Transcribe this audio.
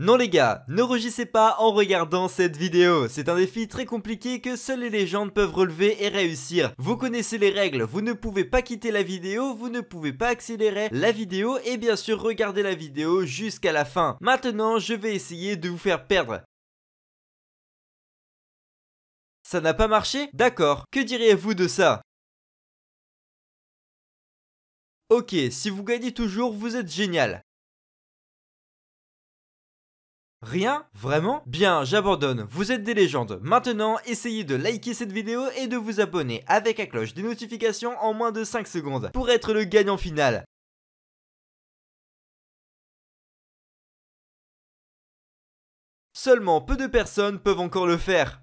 Non les gars, ne rougissez pas en regardant cette vidéo, c'est un défi très compliqué que seules les légendes peuvent relever et réussir. Vous connaissez les règles, vous ne pouvez pas quitter la vidéo, vous ne pouvez pas accélérer la vidéo et bien sûr regarder la vidéo jusqu'à la fin. Maintenant, je vais essayer de vous faire perdre. Ça n'a pas marché D'accord, que diriez-vous de ça Ok, si vous gagnez toujours, vous êtes génial. Rien Vraiment Bien, j'abandonne, vous êtes des légendes. Maintenant, essayez de liker cette vidéo et de vous abonner avec la cloche des notifications en moins de 5 secondes pour être le gagnant final. Seulement peu de personnes peuvent encore le faire.